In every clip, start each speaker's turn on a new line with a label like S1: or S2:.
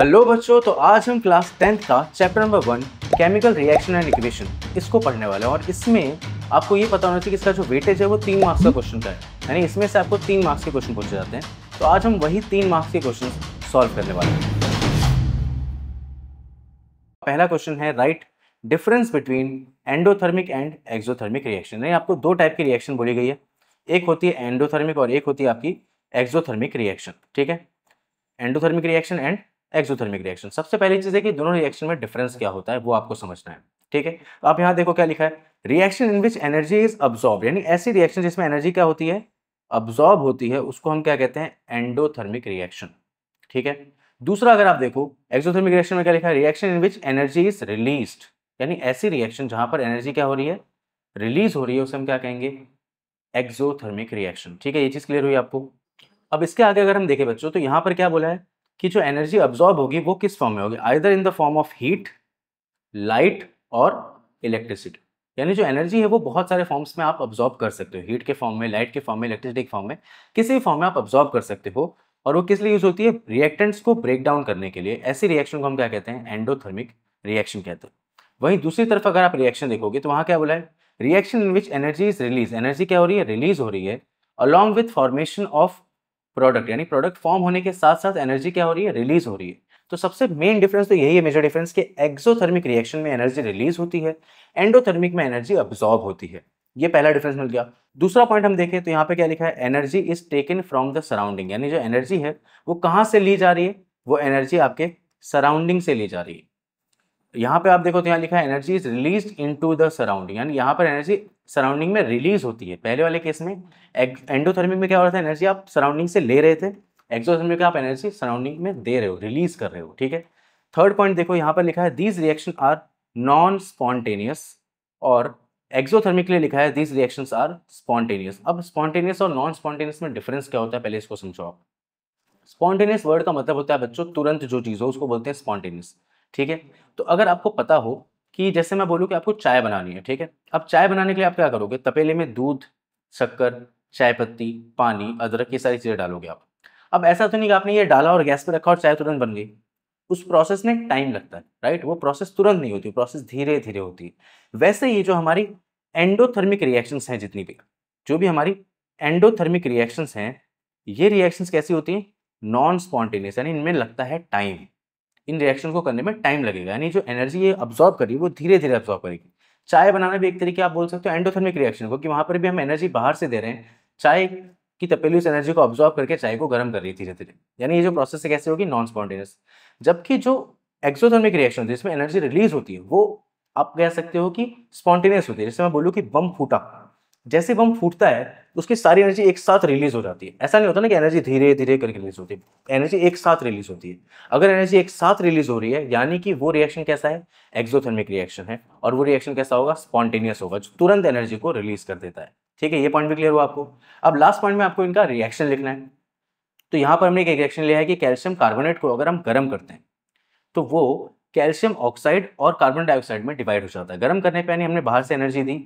S1: hello बच्चों तो आज हम क्लास टेंथ का chapter number one chemical reaction and equation इसको पढ़ने वाले हैं और इसमें आपको ये पता होना चाहिए कि इसका जो वेटेज है वो तीन मार्क्स का क्वेश्चन का है यानी इसमें से आपको तीन मार्क्स के क्वेश्चन पूछे जाते हैं तो आज हम वही तीन मार्क्स के क्वेश्चन सॉल्व करने वाले हैं पहला क्वेश्चन है write difference between endothermic and exothermic reaction यानी आपको दो टाइप की रिएक्शन बोली गई है एक होती है एंडोथर्मिक और एक होती है आपकी एक्जोथर्मिक रिएक्शन ठीक है endothermic reaction and exothermic reaction सबसे पहली चीज़ है कि दोनों रिएक्शन में डिफरेंस क्या होता है वो आपको समझना है ठीक है तो आप यहाँ देखो क्या लिखा है reaction in which energy is absorb यानी ऐसी रिएक्शन जिसमें एनर्जी क्या होती है अब्जॉर्ब होती है उसको हम क्या कहते हैं एंडोथर्मिक रिएक्शन ठीक है दूसरा अगर आप देखो एक्सोथर्मिक रिएक्शन में क्या लिखा है reaction in which energy is release यानी ऐसी रिएक्शन जहां पर एनर्जी क्या हो रही है रिलीज हो रही है उसे हम क्या कहेंगे एक्सोथर्मिक रिएक्शन ठीक है ये चीज़ क्लियर हुई आपको अब इसके आगे अगर हम देखें बच्चों तो यहां पर क्या बोला है कि जो एनर्जी अब्जॉर्ब होगी वो किस फॉर्म में होगी either in the form of heat light और इलेक्ट्रिसिटी यानी जो एनर्जी है वो बहुत सारे फॉर्म्स में आप अब्जॉर्ब कर सकते हो हीट के फॉर्म में लाइट के फॉर्म में इलेक्ट्रिसिटी के फॉर्म में किसी भी फॉर्म में आप अब्जॉर्ब कर सकते हो और वो किस लिए यूज होती है रिएक्टेंट्स को ब्रेक डाउन करने के लिए ऐसी रिएक्शन को हम क्या कहते हैं एंडोथर्मिक रिएक्शन कहते हैं वहीं दूसरी तरफ अगर आप रिएक्शन देखोगे तो वहाँ क्या बोला है reaction in which energy is release energy क्या हो रही है रिलीज हो रही है along with formation of product यानी प्रोडक्ट फॉर्म होने के साथ साथ एनर्जी क्या हो रही है रिलीज हो रही है तो सबसे मेन डिफरेंस तो यही है मेजर डिफरेंस कि एक्सोथर्मिक रिएक्शन में एनर्जी रिलीज होती है एंडोथर्मिक में एनर्जी अब्जॉर्ब होती है ये पहला डिफरेंस मिल गया दूसरा पॉइंट हम देखें तो यहाँ पे क्या लिखा है energy is taken from the surrounding यानी जो एनर्जी है वो कहाँ से ली जा रही है वो एनर्जी आपके सराउंडिंग से ली जा रही है यहाँ पे आप देखो तो यहाँ लिखा है energy is release into the surrounding यानी यहाँ पर एनर्जी सराउंडिंग में रिलीज होती है पहले वाले केस में एंडोथर्मिक में क्या हो रहा था एनर्जी आप सराउंडिंग से ले रहे थे एक्सोथर्मिक में आप एनर्जी सराउंडिंग में दे रहे हो रिलीज कर रहे हो ठीक है थर्ड पॉइंट देखो यहाँ पर लिखा है these reaction are non spontaneous और एक्सोथर्मिक लिए लिखा है दीज रिएक्शन आर स्पॉन्टेनियस अब स्पॉन्टेनियस और नॉन स्पॉन्टेनियस में डिफरेंस क्या होता है पहले इसको समझो आप स्पॉन्टेनियस वर्ड का मतलब होता है बच्चों तुरंत जो चीज़ हो उसको बोलते हैं स्पॉन्टेनियस ठीक है तो अगर आपको पता हो कि जैसे मैं बोलूँ कि आपको चाय बनानी है ठीक है अब चाय बनाने के लिए आप क्या करोगे तपेले में दूध शक्कर चाय पत्ती पानी अदरक ये सारी चीज़ें डालोगे आप अब ऐसा तो नहीं कि आपने ये डाला और गैस पर रखा और चाय तुरंत बन गई उस प्रोसेस में टाइम लगता है राइट वो प्रोसेस तुरंत नहीं होती प्रोसेस धीरे धीरे होती है वैसे ये जो हमारी एंडोथर्मिक रिएक्शंस हैं जितनी भी जो भी हमारी एंडोथर्मिक रिएक्शंस हैं ये रिएक्शंस कैसी होती हैं नॉन स्पॉन्टेनियस यानी इनमें लगता है टाइम इन रिएक्शन को करने में टाइम लगेगा यानी जो एनर्जी ये अब्जॉर्ब करी वो धीरे धीरे अब्जॉर्ब करेगी चाय बनाने भी एक तरीके आप बोल सकते हो एंडोथर्मिक रिएक्शन को कि वहाँ पर भी हम एनर्जी बाहर से दे रहे हैं चाय की तपेली उस एनर्जी को ऑब्जॉर्व करके चाय को गर्म कर रही है धीरे धीरे यानी ये जो प्रोसेस है कैसे होगी नॉन स्पॉन्टेनियस जबकि जो एक्सोथर्मिक रिएक्शन होती है जिसमें एनर्जी रिलीज होती है वो आप कह सकते हो कि स्पॉन्टेनियस होती है जैसे मैं बोलूँ कि बम फूटा जैसे बम फूटता है उसकी सारी एनर्जी एक साथ रिलीज हो जाती है ऐसा नहीं होता ना कि एनर्जी धीरे धीरे करके रिलीज होती है एनर्जी एक साथ रिलीज होती है अगर एनर्जी एक साथ रिलीज हो रही है यानी कि वो रिएक्शन कैसा है एक्जोथर्मिक रिएक्शन है और वो रिएक्शन कैसा होगा स्पॉन्टेनियस होगा जो तुरंत एनर्जी को रिलीज कर देता है ठीक है ये पॉइंट भी क्लियर हुआ आपको अब लास्ट पॉइंट में आपको इनका रिएक्शन लिखना है तो यहाँ पर हमने एक रिएक्शन लिया है कि कैल्शियम कार्बोनेट को अगर हम गर्म करते हैं तो वो कैल्शियम ऑक्साइड और कार्बन डाइऑक्साइड में डिवाइड हो जाता है गर्म करने पर यानी हमने बाहर से एनर्जी दी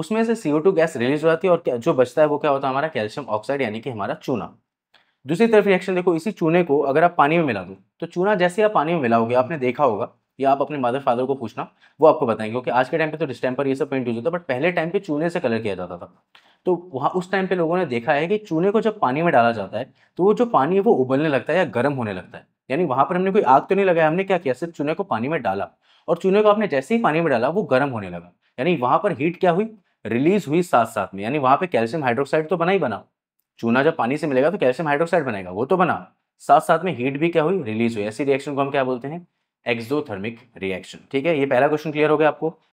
S1: उसमें से सी गैस रिलीज हो जाती है और जो बचता है वो क्या होता है हमारा कैल्शियम ऑक्साइड यानी कि हमारा चूना दूसरी तरफ रिएक्शन देखो इसी चूने को अगर आप पानी में मिला दो तो चूना जैसे आप पानी में मिलाओगे आपने देखा होगा या आप अपने मदर फादर को पूछना वो आपको बताएंगे क्योंकि आज के टाइम पे तो पर ये सब पेंट यूज होता है बट पहले टाइम पे चूने से कलर किया जाता था तो वहाँ उस टाइम पे लोगों ने देखा है कि चूने को जब पानी में डाला जाता है तो वो जो पानी है वो उबलने लगता है या गर्म होने लगता है यानी वहाँ पर हमने कोई आग तो नहीं लगाया हमने क्या किया सिर्फ चूने को पानी में डाला और चूने को आपने जैसे ही पानी में डाला वो गर्म होने लगा यानी वहाँ पर हीट क्या हुई रिलीज हुई साथ साथ में यानी वहां पे कैल्शियम हाइड्रोक्साइड तो बना ही बना चूना जब पानी से मिलेगा तो कैल्शियम हाइड्रोक्साइड बनेगा वो तो बना साथ साथ में हीट भी क्या हुई रिलीज हुई ऐसी रिएक्शन को हम क्या बोलते हैं एक्सोथर्मिक रिएक्शन ठीक है ये पहला क्वेश्चन क्लियर हो गया आपको